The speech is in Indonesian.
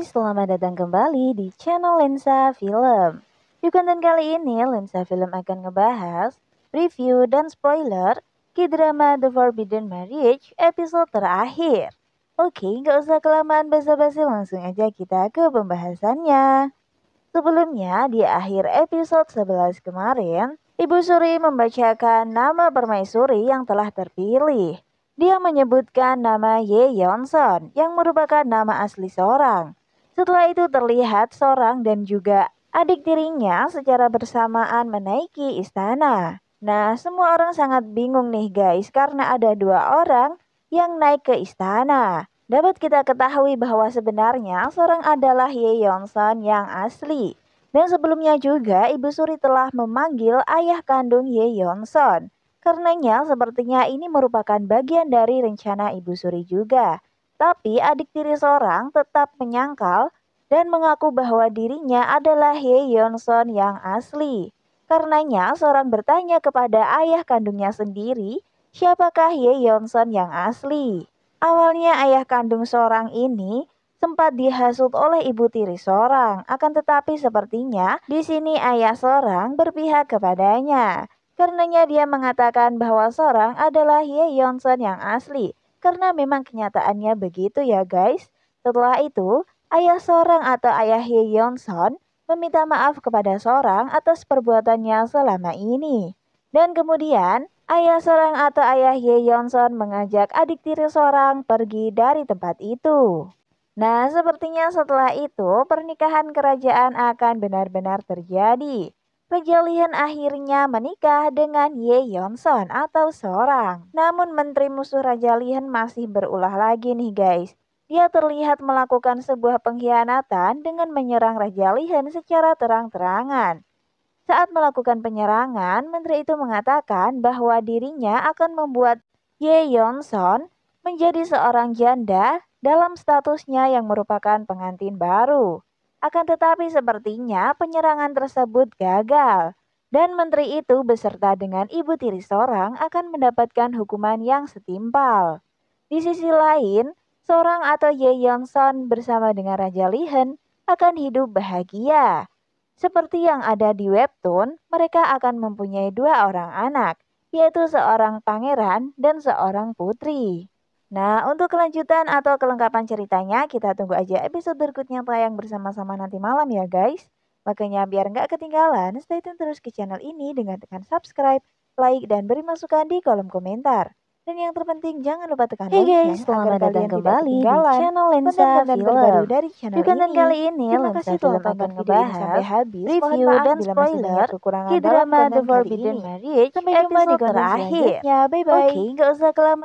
Hai, selamat datang kembali di channel Lensa Film. Di konten kali ini, Lensa Film akan ngebahas review dan spoiler K-drama The Forbidden Marriage episode terakhir. Oke, nggak usah kelamaan basa-basi, langsung aja kita ke pembahasannya. Sebelumnya, di akhir episode 11 kemarin, Ibu Suri membacakan nama permaisuri yang telah terpilih. Dia menyebutkan nama Ye Yeonson yang merupakan nama asli seorang. Setelah itu terlihat seorang dan juga adik tirinya secara bersamaan menaiki istana. Nah, semua orang sangat bingung nih guys karena ada dua orang yang naik ke istana. Dapat kita ketahui bahwa sebenarnya seorang adalah Ye Yongsan yang asli. Dan sebelumnya juga Ibu Suri telah memanggil ayah kandung Ye Yonson. Karenanya sepertinya ini merupakan bagian dari rencana Ibu Suri juga. Tapi adik tiri seorang tetap menyangkal dan mengaku bahwa dirinya adalah Hye Yeon Son yang asli. Karenanya, seorang bertanya kepada ayah kandungnya sendiri, siapakah Hye Yeon Son yang asli? Awalnya ayah kandung seorang ini sempat dihasut oleh ibu tiri seorang, akan tetapi sepertinya di sini ayah seorang berpihak kepadanya. Karenanya dia mengatakan bahwa seorang adalah Hye Yeon Son yang asli, karena memang kenyataannya begitu ya guys. Setelah itu, ayah seorang atau ayah Hye Yeon Son meminta maaf kepada seorang atas perbuatannya selama ini. Dan kemudian, ayah seorang atau ayah Hye Yeon Son mengajak adik tiri seorang pergi dari tempat itu. Nah, sepertinya setelah itu pernikahan kerajaan akan benar-benar terjadi. Lihan akhirnya menikah dengan Ye atau seorang. Namun menteri musuh Raja Lihan masih berulah lagi nih guys dia terlihat melakukan sebuah pengkhianatan dengan menyerang Raja Lihen secara terang-terangan. Saat melakukan penyerangan, menteri itu mengatakan bahwa dirinya akan membuat Ye Yonson menjadi seorang janda dalam statusnya yang merupakan pengantin baru. Akan tetapi sepertinya penyerangan tersebut gagal dan menteri itu beserta dengan ibu tiri seorang akan mendapatkan hukuman yang setimpal. Di sisi lain, seorang atau Ye Son bersama dengan Raja Lihen akan hidup bahagia. Seperti yang ada di webtoon, mereka akan mempunyai dua orang anak, yaitu seorang pangeran dan seorang putri. Nah, untuk kelanjutan atau kelengkapan ceritanya, kita tunggu aja episode berikutnya tayang bersama-sama nanti malam ya guys. Makanya biar nggak ketinggalan, stay tune terus ke channel ini dengan tekan subscribe, like, dan beri masukan di kolom komentar. Dan yang terpenting jangan lupa tekan hey guys, selamat datang kembali di channel Lensa konten terbaru dari channel di konten ini. kali ini Terima kasih telah tonton ngebahas sampai habis review dan spoiler kekurangan drama The Forbidden Marriage sampai jumpa di konten terakhir. Ya bye bye. Oke, okay, nggak usah kelamaan.